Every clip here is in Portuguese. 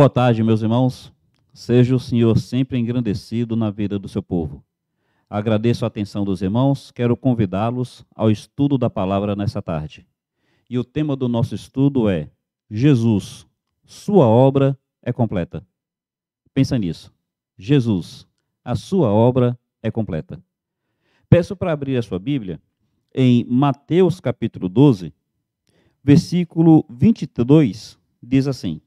Boa tarde, meus irmãos. Seja o Senhor sempre engrandecido na vida do seu povo. Agradeço a atenção dos irmãos, quero convidá-los ao estudo da palavra nessa tarde. E o tema do nosso estudo é Jesus, sua obra é completa. Pensa nisso. Jesus, a sua obra é completa. Peço para abrir a sua Bíblia em Mateus capítulo 12, versículo 22, diz assim: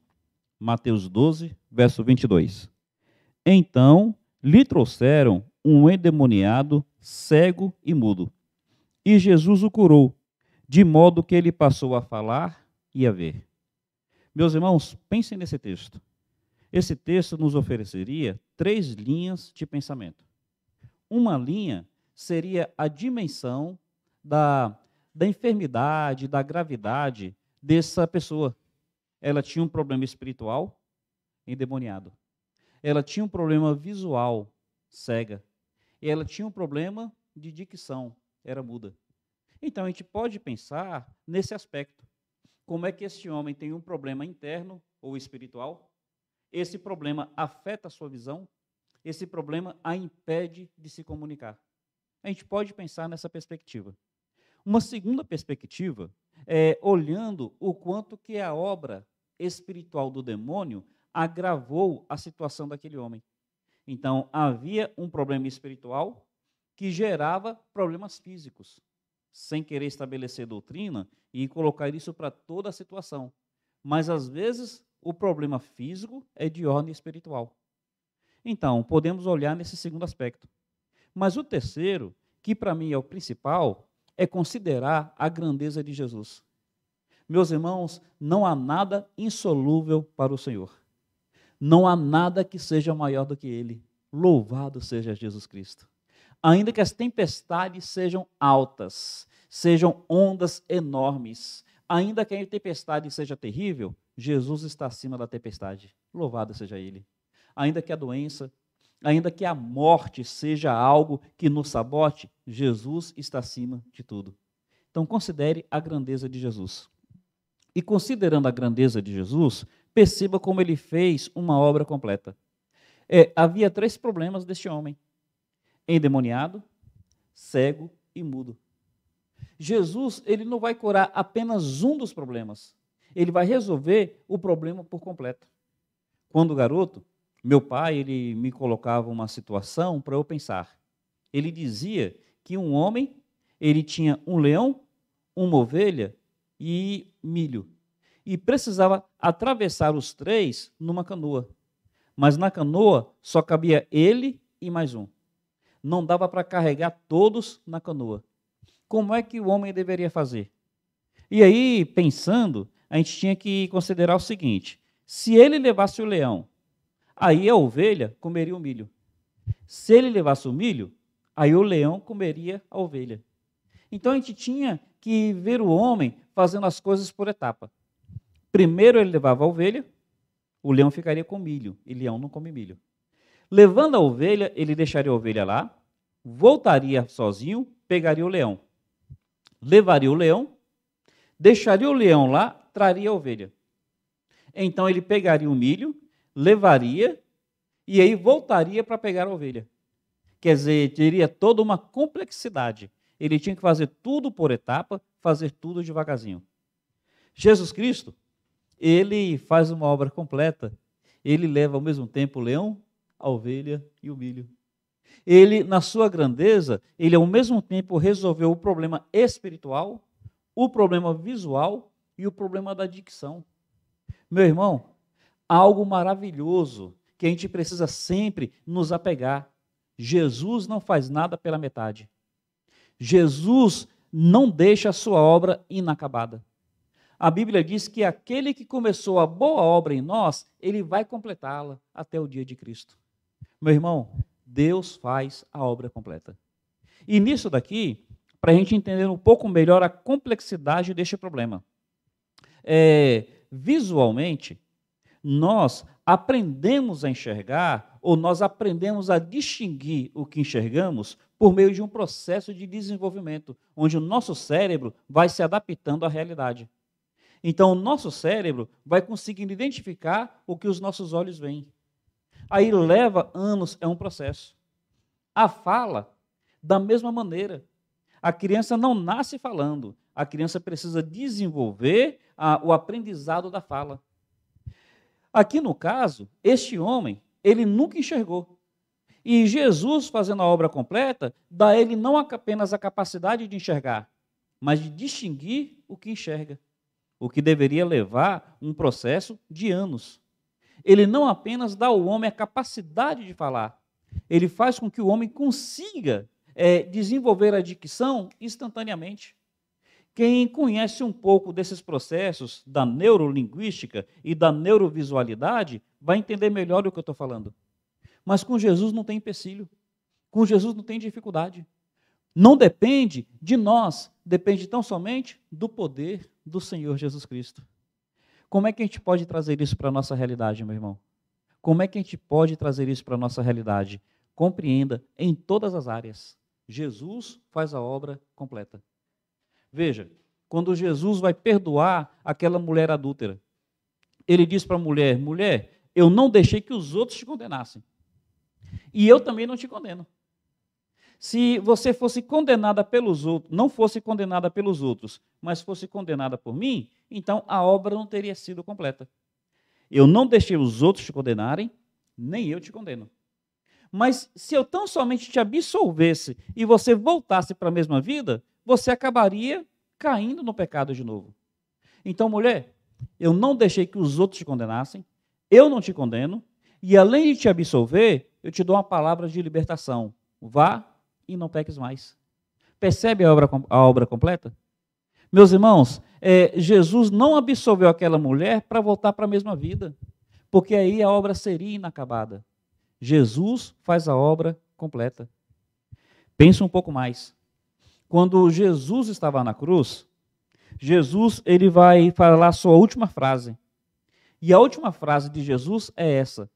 Mateus 12, verso 22. Então lhe trouxeram um endemoniado cego e mudo. E Jesus o curou, de modo que ele passou a falar e a ver. Meus irmãos, pensem nesse texto. Esse texto nos ofereceria três linhas de pensamento. Uma linha seria a dimensão da, da enfermidade, da gravidade dessa pessoa, ela tinha um problema espiritual, endemoniado. Ela tinha um problema visual, cega. E ela tinha um problema de dicção, era muda. Então a gente pode pensar nesse aspecto. Como é que esse homem tem um problema interno ou espiritual? Esse problema afeta a sua visão? Esse problema a impede de se comunicar? A gente pode pensar nessa perspectiva. Uma segunda perspectiva é olhando o quanto que a obra espiritual do demônio agravou a situação daquele homem. Então, havia um problema espiritual que gerava problemas físicos, sem querer estabelecer doutrina e colocar isso para toda a situação. Mas, às vezes, o problema físico é de ordem espiritual. Então, podemos olhar nesse segundo aspecto. Mas o terceiro, que para mim é o principal, é considerar a grandeza de Jesus. Meus irmãos, não há nada insolúvel para o Senhor. Não há nada que seja maior do que Ele. Louvado seja Jesus Cristo. Ainda que as tempestades sejam altas, sejam ondas enormes, ainda que a tempestade seja terrível, Jesus está acima da tempestade. Louvado seja Ele. Ainda que a doença, ainda que a morte seja algo que nos sabote, Jesus está acima de tudo. Então considere a grandeza de Jesus e considerando a grandeza de Jesus, perceba como ele fez uma obra completa. É, havia três problemas deste homem: endemoniado, cego e mudo. Jesus ele não vai curar apenas um dos problemas, ele vai resolver o problema por completo. Quando garoto, meu pai ele me colocava uma situação para eu pensar. Ele dizia que um homem ele tinha um leão, uma ovelha e milho. E precisava atravessar os três numa canoa. Mas na canoa só cabia ele e mais um. Não dava para carregar todos na canoa. Como é que o homem deveria fazer? E aí, pensando, a gente tinha que considerar o seguinte: se ele levasse o leão, aí a ovelha comeria o milho. Se ele levasse o milho, aí o leão comeria a ovelha. Então a gente tinha que ver o homem fazendo as coisas por etapa. Primeiro ele levava a ovelha, o leão ficaria com milho, e leão não come milho. Levando a ovelha, ele deixaria a ovelha lá, voltaria sozinho, pegaria o leão. Levaria o leão, deixaria o leão lá, traria a ovelha. Então ele pegaria o milho, levaria e aí voltaria para pegar a ovelha. Quer dizer, teria toda uma complexidade ele tinha que fazer tudo por etapa, fazer tudo devagarzinho. Jesus Cristo, ele faz uma obra completa. Ele leva ao mesmo tempo o leão, a ovelha e o milho. Ele, na sua grandeza, ele ao mesmo tempo resolveu o problema espiritual, o problema visual e o problema da dicção. Meu irmão, algo maravilhoso que a gente precisa sempre nos apegar. Jesus não faz nada pela metade. Jesus não deixa a sua obra inacabada. A Bíblia diz que aquele que começou a boa obra em nós, ele vai completá-la até o dia de Cristo. Meu irmão, Deus faz a obra completa. E nisso daqui, para a gente entender um pouco melhor a complexidade deste problema. É, visualmente, nós aprendemos a enxergar ou nós aprendemos a distinguir o que enxergamos por meio de um processo de desenvolvimento, onde o nosso cérebro vai se adaptando à realidade. Então, o nosso cérebro vai conseguindo identificar o que os nossos olhos veem. Aí leva anos, é um processo. A fala, da mesma maneira. A criança não nasce falando, a criança precisa desenvolver a, o aprendizado da fala. Aqui no caso, este homem, ele nunca enxergou. E Jesus, fazendo a obra completa, dá a ele não apenas a capacidade de enxergar, mas de distinguir o que enxerga, o que deveria levar um processo de anos. Ele não apenas dá ao homem a capacidade de falar, ele faz com que o homem consiga é, desenvolver a dicção instantaneamente. Quem conhece um pouco desses processos da neurolinguística e da neurovisualidade vai entender melhor o que eu estou falando. Mas com Jesus não tem empecilho. Com Jesus não tem dificuldade. Não depende de nós, depende tão somente do poder do Senhor Jesus Cristo. Como é que a gente pode trazer isso para a nossa realidade, meu irmão? Como é que a gente pode trazer isso para a nossa realidade? Compreenda em todas as áreas. Jesus faz a obra completa. Veja, quando Jesus vai perdoar aquela mulher adúltera, ele diz para a mulher: mulher, eu não deixei que os outros te condenassem. E eu também não te condeno. Se você fosse condenada pelos outros, não fosse condenada pelos outros, mas fosse condenada por mim, então a obra não teria sido completa. Eu não deixei os outros te condenarem, nem eu te condeno. Mas se eu tão somente te absolvesse e você voltasse para a mesma vida, você acabaria caindo no pecado de novo. Então, mulher, eu não deixei que os outros te condenassem, eu não te condeno, e além de te absolver, eu te dou uma palavra de libertação. Vá e não peques mais. Percebe a obra, a obra completa? Meus irmãos, é, Jesus não absolveu aquela mulher para voltar para a mesma vida, porque aí a obra seria inacabada. Jesus faz a obra completa. Pensa um pouco mais. Quando Jesus estava na cruz, Jesus ele vai falar a sua última frase. E a última frase de Jesus é essa: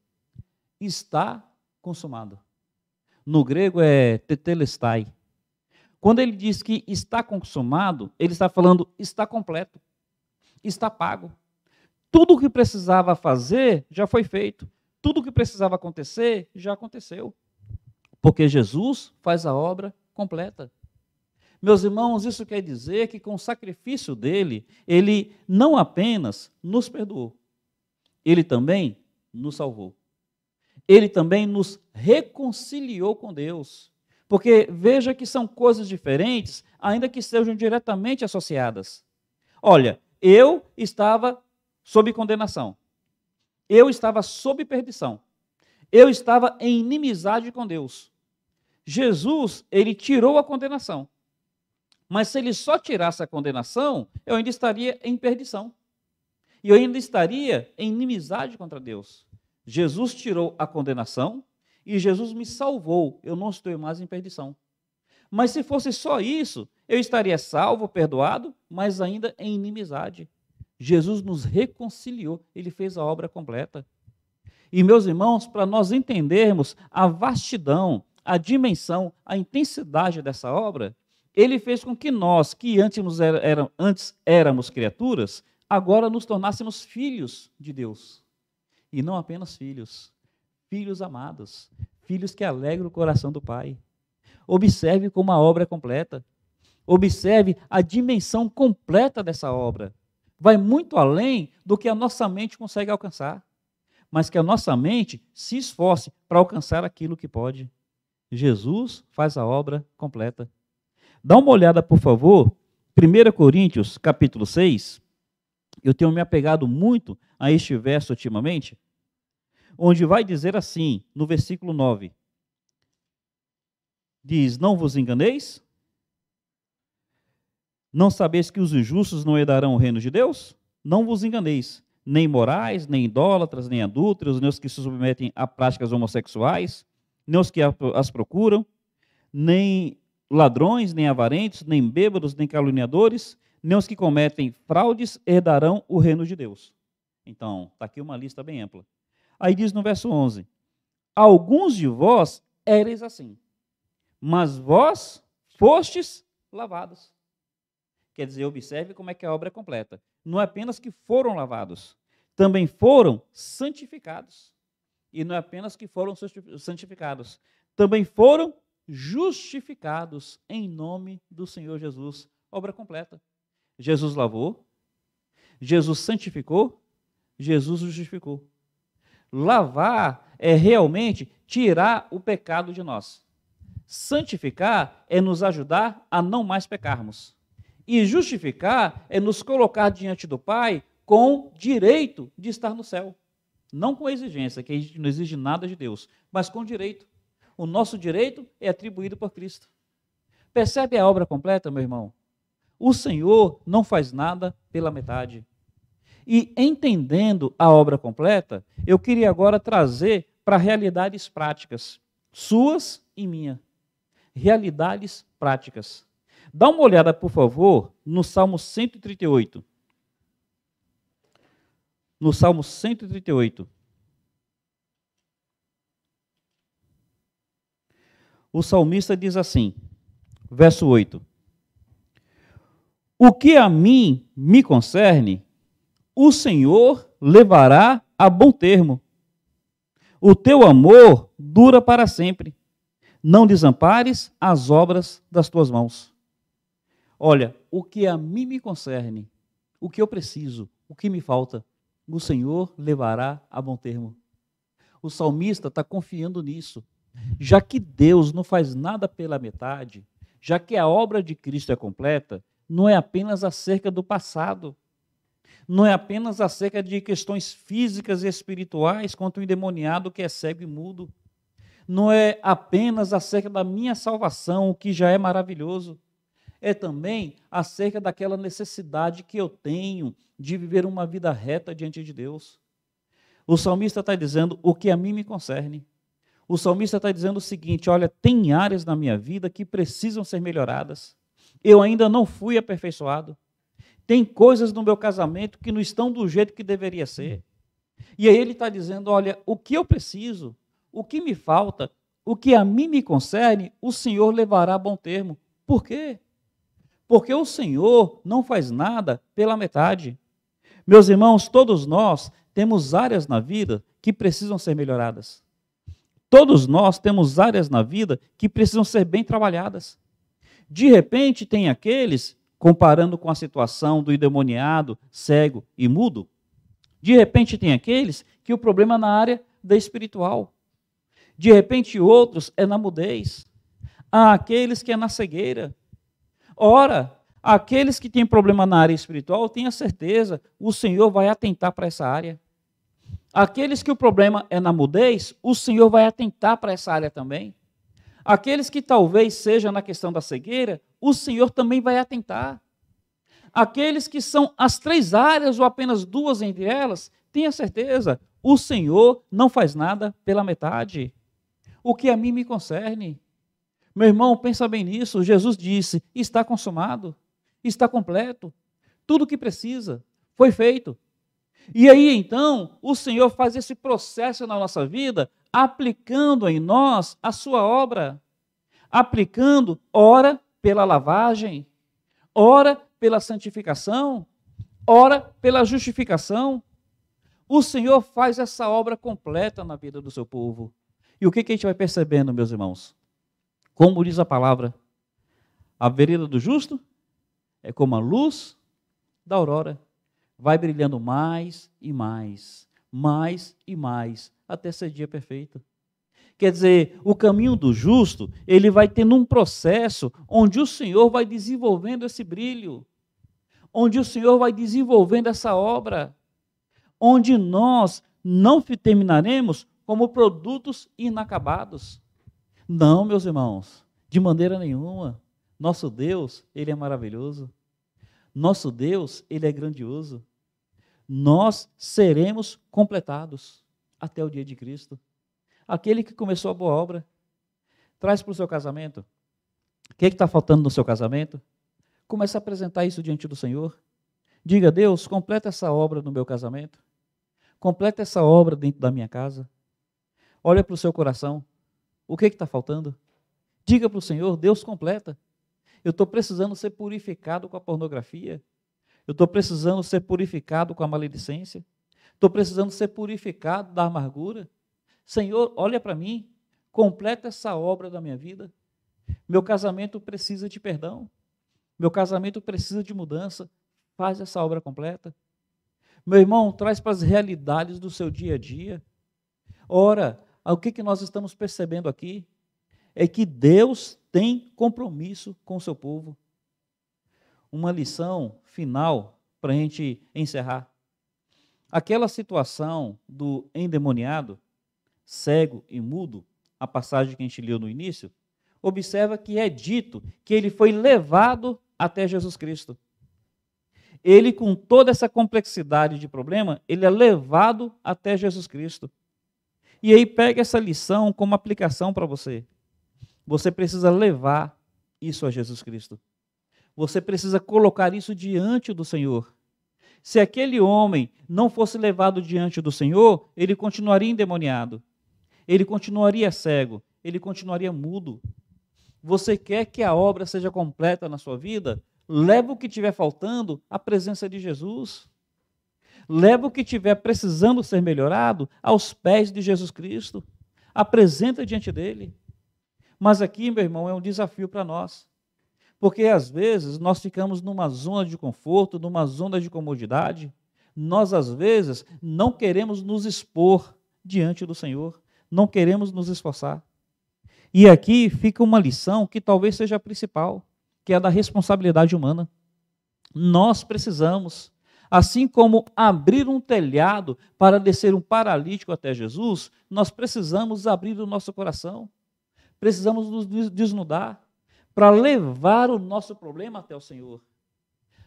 está consumado. No grego é tetelestai. Quando ele diz que está consumado, ele está falando está completo, está pago. Tudo o que precisava fazer já foi feito. Tudo o que precisava acontecer já aconteceu. Porque Jesus faz a obra completa. Meus irmãos, isso quer dizer que com o sacrifício dele, ele não apenas nos perdoou, ele também nos salvou. Ele também nos reconciliou com Deus. Porque veja que são coisas diferentes, ainda que sejam diretamente associadas. Olha, eu estava sob condenação. Eu estava sob perdição. Eu estava em inimizade com Deus. Jesus, ele tirou a condenação. Mas se ele só tirasse a condenação, eu ainda estaria em perdição. E eu ainda estaria em inimizade contra Deus. Jesus tirou a condenação e Jesus me salvou. Eu não estou mais em perdição. Mas se fosse só isso, eu estaria salvo, perdoado, mas ainda em inimizade. Jesus nos reconciliou, ele fez a obra completa. E, meus irmãos, para nós entendermos a vastidão, a dimensão, a intensidade dessa obra, ele fez com que nós, que antes, era, era, antes éramos criaturas, agora nos tornássemos filhos de Deus. E não apenas filhos, filhos amados, filhos que alegram o coração do Pai. Observe como a obra é completa. Observe a dimensão completa dessa obra. Vai muito além do que a nossa mente consegue alcançar, mas que a nossa mente se esforce para alcançar aquilo que pode. Jesus faz a obra completa. Dá uma olhada, por favor, 1 Coríntios, capítulo 6. Eu tenho me apegado muito a este verso ultimamente, onde vai dizer assim, no versículo 9: Diz: Não vos enganeis? Não sabeis que os injustos não herdarão o reino de Deus? Não vos enganeis, nem morais, nem idólatras, nem adúlteros, nem os que se submetem a práticas homossexuais, nem os que as procuram, nem ladrões, nem avarentos, nem bêbados, nem caluniadores, nem os que cometem fraudes herdarão o reino de Deus. Então, está aqui uma lista bem ampla. Aí diz no verso 11: Alguns de vós ereis assim, mas vós fostes lavados. Quer dizer, observe como é que a obra é completa. Não é apenas que foram lavados, também foram santificados. E não é apenas que foram santificados, também foram justificados em nome do Senhor Jesus. Obra completa. Jesus lavou, Jesus santificou, Jesus justificou. Lavar é realmente tirar o pecado de nós. Santificar é nos ajudar a não mais pecarmos. E justificar é nos colocar diante do Pai com direito de estar no céu. Não com exigência, que a gente não exige nada de Deus, mas com direito o nosso direito é atribuído por Cristo. Percebe a obra completa, meu irmão? O Senhor não faz nada pela metade. E entendendo a obra completa, eu queria agora trazer para realidades práticas, suas e minha. Realidades práticas. Dá uma olhada, por favor, no Salmo 138. No Salmo 138. o salmista diz assim, verso 8: O que a mim me concerne, o Senhor levará a bom termo. O teu amor dura para sempre. Não desampares as obras das tuas mãos. Olha, o que a mim me concerne, o que eu preciso, o que me falta, o Senhor levará a bom termo. O salmista está confiando nisso, já que Deus não faz nada pela metade, já que a obra de Cristo é completa, não é apenas acerca do passado, não é apenas acerca de questões físicas e espirituais quanto o endemoniado que é cego e mudo, não é apenas acerca da minha salvação, o que já é maravilhoso, é também acerca daquela necessidade que eu tenho de viver uma vida reta diante de Deus. O salmista está dizendo: o que a mim me concerne o salmista está dizendo o seguinte: olha, tem áreas na minha vida que precisam ser melhoradas. Eu ainda não fui aperfeiçoado. Tem coisas no meu casamento que não estão do jeito que deveria ser. E aí ele está dizendo: olha, o que eu preciso, o que me falta, o que a mim me concerne, o Senhor levará a bom termo. Por quê? Porque o Senhor não faz nada pela metade. Meus irmãos, todos nós temos áreas na vida que precisam ser melhoradas. Todos nós temos áreas na vida que precisam ser bem trabalhadas. De repente, tem aqueles, comparando com a situação do endemoniado, cego e mudo, de repente tem aqueles que o problema é na área da espiritual. De repente, outros é na mudez. Há aqueles que é na cegueira. Ora, aqueles que têm problema na área espiritual, tenha certeza, o Senhor vai atentar para essa área. Aqueles que o problema é na mudez, o Senhor vai atentar para essa área também. Aqueles que talvez seja na questão da cegueira, o Senhor também vai atentar. Aqueles que são as três áreas ou apenas duas entre elas, tenha certeza, o Senhor não faz nada pela metade. O que a mim me concerne. Meu irmão, pensa bem nisso. Jesus disse: está consumado, está completo, tudo o que precisa foi feito. E aí então, o Senhor faz esse processo na nossa vida, aplicando em nós a sua obra, aplicando, ora pela lavagem, ora pela santificação, ora pela justificação. O Senhor faz essa obra completa na vida do seu povo. E o que, que a gente vai percebendo, meus irmãos? Como diz a palavra, a vereda do justo é como a luz da aurora vai brilhando mais e mais, mais e mais, até ser dia perfeito. Quer dizer, o caminho do justo, ele vai tendo um processo onde o Senhor vai desenvolvendo esse brilho, onde o Senhor vai desenvolvendo essa obra, onde nós não terminaremos como produtos inacabados. Não, meus irmãos, de maneira nenhuma. Nosso Deus, ele é maravilhoso. Nosso Deus, ele é grandioso. Nós seremos completados até o dia de Cristo. Aquele que começou a boa obra, traz para o seu casamento. O que é está faltando no seu casamento? Comece a apresentar isso diante do Senhor. Diga, Deus, completa essa obra no meu casamento. Completa essa obra dentro da minha casa. Olha para o seu coração. O que é está faltando? Diga para o Senhor, Deus completa. Eu estou precisando ser purificado com a pornografia. Eu estou precisando ser purificado com a maledicência. Estou precisando ser purificado da amargura. Senhor, olha para mim, completa essa obra da minha vida. Meu casamento precisa de perdão. Meu casamento precisa de mudança. Faz essa obra completa. Meu irmão, traz para as realidades do seu dia a dia. Ora, o que, que nós estamos percebendo aqui? É que Deus tem compromisso com o seu povo. Uma lição final para a gente encerrar. Aquela situação do endemoniado, cego e mudo, a passagem que a gente leu no início, observa que é dito que ele foi levado até Jesus Cristo. Ele, com toda essa complexidade de problema, ele é levado até Jesus Cristo. E aí pega essa lição como aplicação para você. Você precisa levar isso a Jesus Cristo. Você precisa colocar isso diante do Senhor. Se aquele homem não fosse levado diante do Senhor, ele continuaria endemoniado, ele continuaria cego, ele continuaria mudo. Você quer que a obra seja completa na sua vida? Leva o que tiver faltando à presença de Jesus. Leva o que tiver precisando ser melhorado aos pés de Jesus Cristo. Apresenta diante dele. Mas aqui, meu irmão, é um desafio para nós. Porque às vezes nós ficamos numa zona de conforto, numa zona de comodidade. Nós, às vezes, não queremos nos expor diante do Senhor, não queremos nos esforçar. E aqui fica uma lição que talvez seja a principal, que é a da responsabilidade humana. Nós precisamos, assim como abrir um telhado para descer um paralítico até Jesus, nós precisamos abrir o nosso coração precisamos nos desnudar para levar o nosso problema até o Senhor.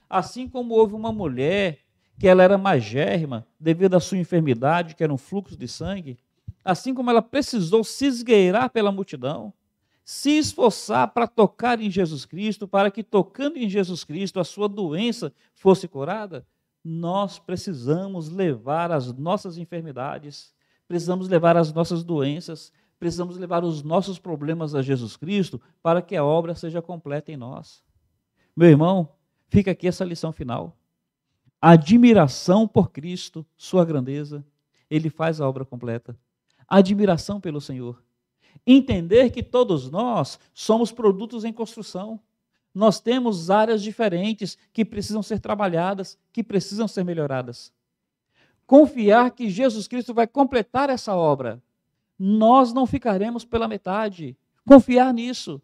Assim como houve uma mulher que ela era magérrima devido à sua enfermidade, que era um fluxo de sangue, assim como ela precisou se esgueirar pela multidão, se esforçar para tocar em Jesus Cristo, para que tocando em Jesus Cristo a sua doença fosse curada, nós precisamos levar as nossas enfermidades, precisamos levar as nossas doenças, precisamos levar os nossos problemas a Jesus Cristo para que a obra seja completa em nós. Meu irmão, fica aqui essa lição final. admiração por Cristo, sua grandeza, ele faz a obra completa. admiração pelo Senhor. Entender que todos nós somos produtos em construção. Nós temos áreas diferentes que precisam ser trabalhadas, que precisam ser melhoradas. Confiar que Jesus Cristo vai completar essa obra nós não ficaremos pela metade. Confiar nisso.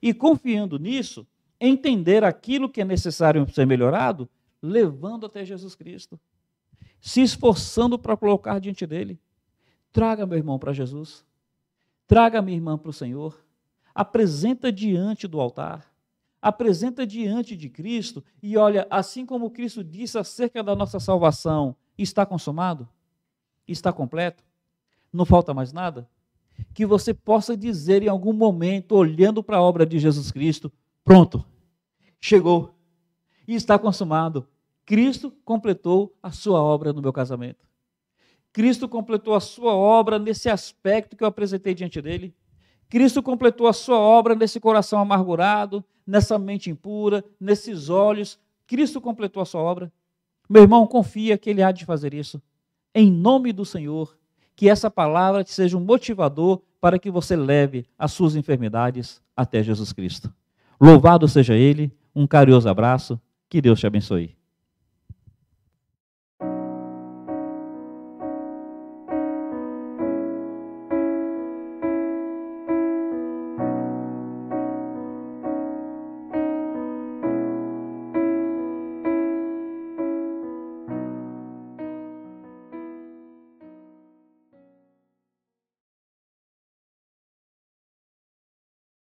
E confiando nisso, entender aquilo que é necessário ser melhorado, levando até Jesus Cristo. Se esforçando para colocar diante dele. Traga meu irmão para Jesus. Traga minha irmã para o Senhor. Apresenta diante do altar apresenta diante de Cristo e olha, assim como Cristo disse acerca da nossa salvação, está consumado? Está completo? não falta mais nada? Que você possa dizer em algum momento, olhando para a obra de Jesus Cristo: pronto, chegou e está consumado. Cristo completou a sua obra no meu casamento. Cristo completou a sua obra nesse aspecto que eu apresentei diante dele. Cristo completou a sua obra nesse coração amargurado, nessa mente impura, nesses olhos. Cristo completou a sua obra. Meu irmão, confia que ele há de fazer isso. Em nome do Senhor que essa palavra te seja um motivador para que você leve as suas enfermidades até Jesus Cristo. Louvado seja Ele, um carinhoso abraço, que Deus te abençoe.